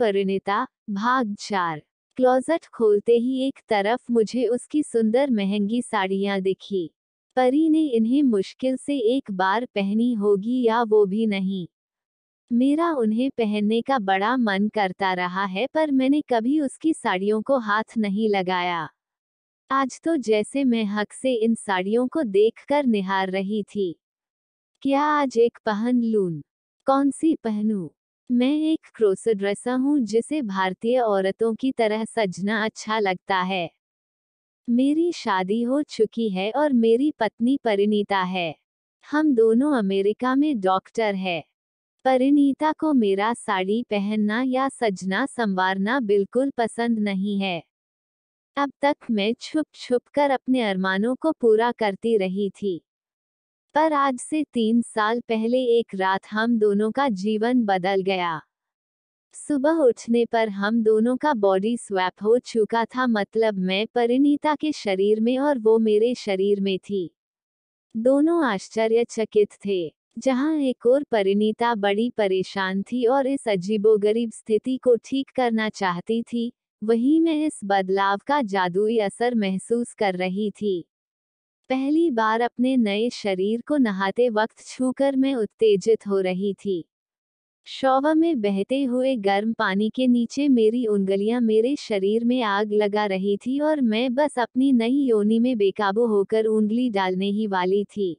परिणिता भाग चार क्लोजेट खोलते ही एक तरफ मुझे उसकी सुंदर महंगी साड़ियां दिखी परी ने इन्हें मुश्किल से एक बार पहनी होगी या वो भी नहीं मेरा उन्हें पहनने का बड़ा मन करता रहा है पर मैंने कभी उसकी साड़ियों को हाथ नहीं लगाया आज तो जैसे मैं हक से इन साड़ियों को देखकर निहार रही थी क्या आज एक पहन लून कौन सी पहनू मैं एक क्रोस ड्रेसा हूँ जिसे भारतीय औरतों की तरह सजना अच्छा लगता है मेरी शादी हो चुकी है और मेरी पत्नी परिणीता है हम दोनों अमेरिका में डॉक्टर है परिणीता को मेरा साड़ी पहनना या सजना संवारना बिल्कुल पसंद नहीं है अब तक मैं छुप छुप कर अपने अरमानों को पूरा करती रही थी पर आज से तीन साल पहले एक रात हम दोनों का जीवन बदल गया सुबह उठने पर हम दोनों का बॉडी स्वैप हो चुका था मतलब मैं परिणीता के शरीर में और वो मेरे शरीर में थी दोनों आश्चर्यचकित थे जहां एक और परिणीता बड़ी परेशान थी और इस अजीबोगरीब स्थिति को ठीक करना चाहती थी वहीं मैं इस बदलाव का जादुई असर महसूस कर रही थी पहली बार अपने नए शरीर को नहाते वक्त छूकर मैं उत्तेजित हो रही थी शौवा में बहते हुए गर्म पानी के नीचे मेरी उंगलियां मेरे शरीर में आग लगा रही थी और मैं बस अपनी नई योनि में बेकाबू होकर उंगली डालने ही वाली थी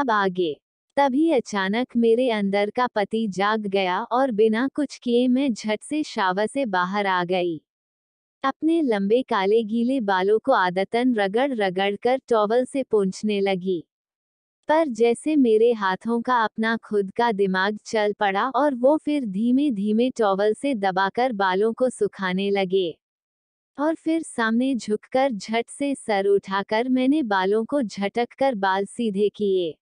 अब आगे तभी अचानक मेरे अंदर का पति जाग गया और बिना कुछ किए मैं झट से शावा से बाहर आ गई अपने लंबे काले गीले बालों को आदतन रगड़ रगड़ कर टॉवल से पूंछने लगी पर जैसे मेरे हाथों का अपना खुद का दिमाग चल पड़ा और वो फिर धीमे धीमे टॉवल से दबाकर बालों को सुखाने लगे और फिर सामने झुककर झट से सर उठाकर मैंने बालों को झटक कर बाल सीधे किए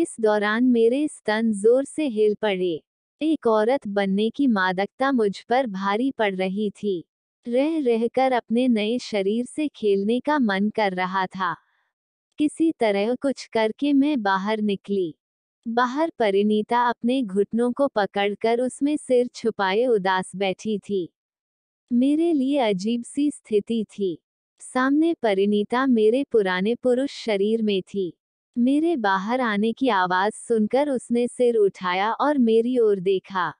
इस दौरान मेरे स्तन जोर से हिल पड़े एक औरत बनने की मादकता मुझ पर भारी पड़ रही थी रह रहकर अपने नए शरीर से खेलने का मन कर रहा था किसी तरह कुछ करके मैं बाहर निकली बाहर परिणीता अपने घुटनों को पकड़कर उसमें सिर छुपाए उदास बैठी थी मेरे लिए अजीब सी स्थिति थी सामने परिणीता मेरे पुराने पुरुष शरीर में थी मेरे बाहर आने की आवाज सुनकर उसने सिर उठाया और मेरी ओर देखा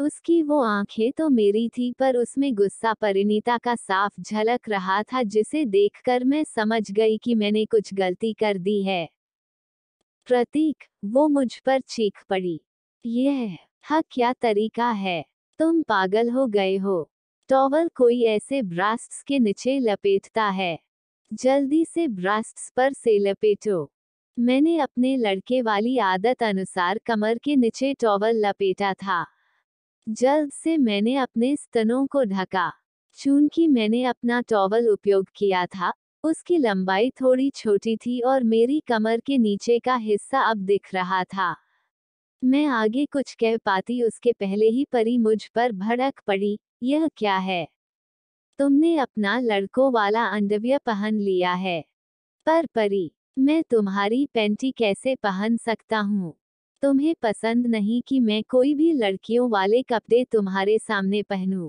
उसकी वो आंखें तो मेरी थी पर उसमें गुस्सा परिणीता का साफ झलक रहा था जिसे देखकर मैं समझ गई कि मैंने कुछ गलती कर दी है प्रतीक वो मुझ पर चीख पड़ी यह हा क्या तरीका है तुम पागल हो गए हो टॉवल कोई ऐसे ब्रास्ट्स के नीचे लपेटता है जल्दी से ब्रास्ट्स पर से लपेटो मैंने अपने लड़के वाली आदत अनुसार कमर के नीचे टॉवल लपेटा था जल्द से मैंने अपने स्तनों को ढका चूंकि मैंने अपना टॉवल उपयोग किया था उसकी लंबाई थोड़ी छोटी थी और मेरी कमर के नीचे का हिस्सा अब दिख रहा था मैं आगे कुछ कह पाती उसके पहले ही परी मुझ पर भड़क पड़ी यह क्या है तुमने अपना लड़कों वाला अंडव्य पहन लिया है पर परी मैं तुम्हारी पेंटी कैसे पहन सकता हूँ तुम्हें पसंद नहीं कि मैं कोई भी लड़कियों वाले कपड़े तुम्हारे सामने पहनूं।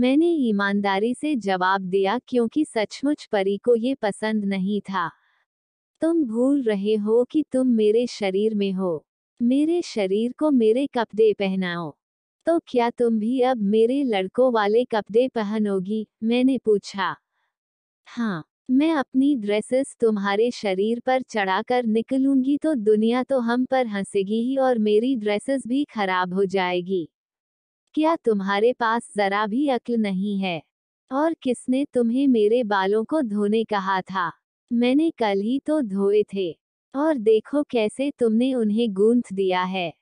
मैंने ईमानदारी से जवाब दिया क्योंकि सचमुच परी को ये पसंद नहीं था तुम भूल रहे हो कि तुम मेरे शरीर में हो मेरे शरीर को मेरे कपड़े पहनाओ तो क्या तुम भी अब मेरे लड़कों वाले कपड़े पहनोगी मैंने पूछा हाँ मैं अपनी ड्रेसेस तुम्हारे शरीर पर चढ़ाकर निकलूंगी तो दुनिया तो हम पर हंसेगी ही और मेरी ड्रेसेस भी खराब हो जाएगी क्या तुम्हारे पास जरा भी अक्ल नहीं है और किसने तुम्हें मेरे बालों को धोने कहा था मैंने कल ही तो धोए थे और देखो कैसे तुमने उन्हें गूंथ दिया है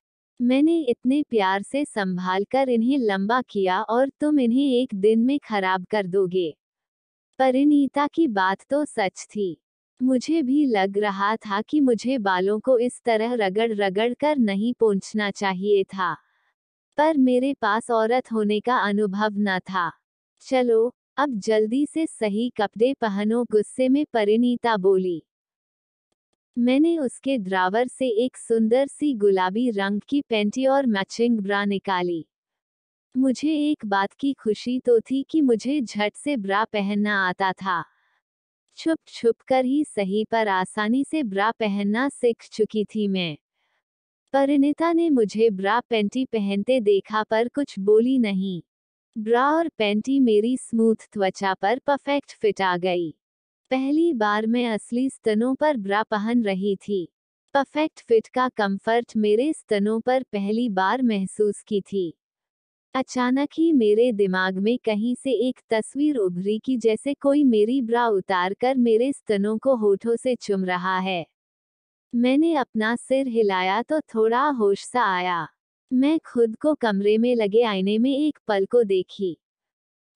मैंने इतने प्यार से संभाल कर इन्हें लंबा किया और तुम इन्हें एक दिन में खराब कर दोगे परिणीता की बात तो सच थी मुझे भी लग रहा था कि मुझे बालों को इस तरह रगड़ रगड़ कर नहीं पहुंचना चाहिए था पर मेरे पास औरत होने का अनुभव न था चलो अब जल्दी से सही कपड़े पहनो गुस्से में परिणीता बोली मैंने उसके द्रावर से एक सुंदर सी गुलाबी रंग की पेंटी और मैचिंग ब्रा निकाली मुझे एक बात की खुशी तो थी कि मुझे झट से ब्रा पहनना आता था छुप छुप कर ही सही पर आसानी से ब्रा पहनना सीख चुकी थी मैं परिणिता ने मुझे ब्रा पेंटी पहनते देखा पर कुछ बोली नहीं ब्रा और पेंटी मेरी स्मूथ त्वचा पर परफेक्ट फिट आ गई पहली बार मैं असली स्तनों पर ब्रा पहन रही थी परफेक्ट फिट का कंफर्ट मेरे स्तनों पर पहली बार महसूस की थी अचानक ही मेरे दिमाग में कहीं से एक तस्वीर उभरी कि जैसे कोई मेरी ब्रा उतार कर मेरे स्तनों को होठों से चुम रहा है मैंने अपना सिर हिलाया तो थोड़ा होश सा आया मैं खुद को कमरे में लगे आईने में एक पल को देखी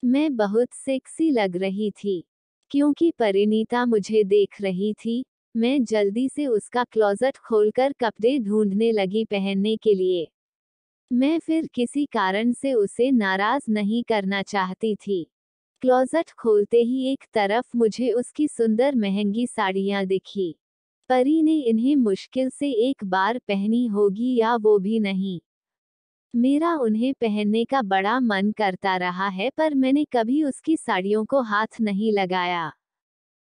मैं बहुत सेक्सी लग रही थी क्योंकि परिणीता मुझे देख रही थी मैं जल्दी से उसका क्लोज़ट खोलकर कपड़े ढूंढने लगी पहनने के लिए मैं फिर किसी कारण से उसे नाराज नहीं करना चाहती थी क्लोजट खोलते ही एक तरफ मुझे उसकी सुंदर महंगी साड़ियाँ दिखी परी ने इन्हें मुश्किल से एक बार पहनी होगी या वो भी नहीं मेरा उन्हें पहनने का बड़ा मन करता रहा है पर मैंने कभी उसकी साड़ियों को हाथ नहीं लगाया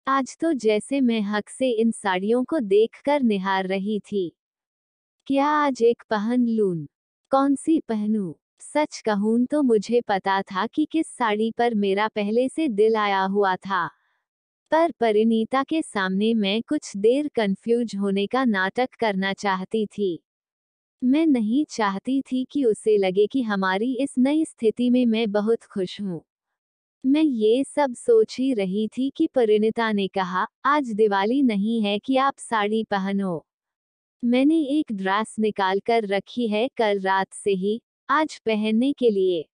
आज तो जैसे मैं हक से इन साड़ियों को देखकर निहार रही थी क्या आज एक पहन लून कौन सी पहनूं? सच कहूं तो मुझे पता था कि किस साड़ी पर मेरा पहले से दिल आया हुआ था पर परिणीता के सामने मैं कुछ देर कंफ्यूज होने का नाटक करना चाहती थी मैं नहीं चाहती थी कि उसे लगे कि हमारी इस नई स्थिति में मैं बहुत खुश हूँ मैं ये सब सोच ही रही थी कि परिणीता ने कहा आज दिवाली नहीं है कि आप साड़ी पहनो मैंने एक ड्रेस निकाल कर रखी है कल रात से ही आज पहनने के लिए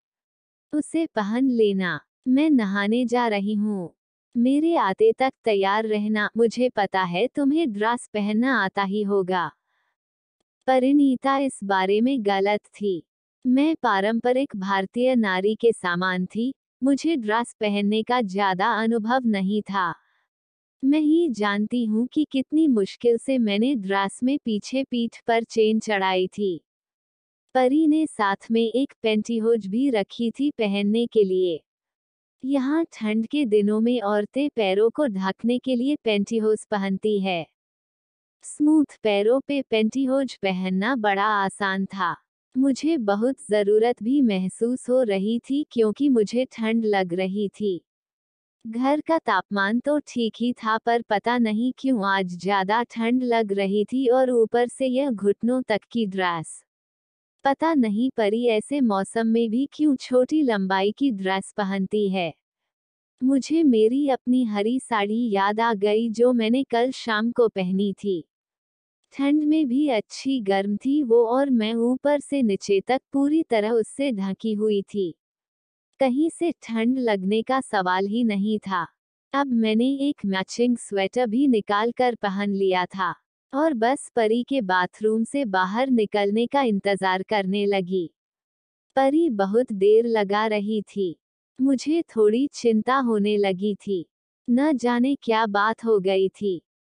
उसे पहन लेना मैं नहाने जा रही हूँ मेरे आते तक तैयार रहना मुझे पता है तुम्हें ड्रेस पहनना आता ही होगा परिणीता इस बारे में गलत थी मैं पारंपरिक भारतीय नारी के सामान थी मुझे ड्रास पहनने का ज्यादा अनुभव नहीं था मैं ही जानती हूँ कि कितनी मुश्किल से मैंने द्रास में पीछे पीठ पर चेन चढ़ाई थी परी ने साथ में एक पेंटीहोज भी रखी थी पहनने के लिए यहाँ ठंड के दिनों में औरतें पैरों को ढकने के लिए पेंटीहोज पहनती है स्मूथ पैरों पे पेंटीहोज पहनना बड़ा आसान था मुझे बहुत ज़रूरत भी महसूस हो रही थी क्योंकि मुझे ठंड लग रही थी घर का तापमान तो ठीक ही था पर पता नहीं क्यों आज ज्यादा ठंड लग रही थी और ऊपर से यह घुटनों तक की ड्रेस पता नहीं परी ऐसे मौसम में भी क्यों छोटी लंबाई की ड्रेस पहनती है मुझे मेरी अपनी हरी साड़ी याद आ गई जो मैंने कल शाम को पहनी थी ठंड में भी अच्छी गर्म थी वो और मैं ऊपर से नीचे तक पूरी तरह उससे ढकी हुई थी कहीं से ठंड लगने का सवाल ही नहीं था अब मैंने एक मैचिंग स्वेटर भी निकाल कर पहन लिया था और बस परी के बाथरूम से बाहर निकलने का इंतजार करने लगी परी बहुत देर लगा रही थी मुझे थोड़ी चिंता होने लगी थी न जाने क्या बात हो गई थी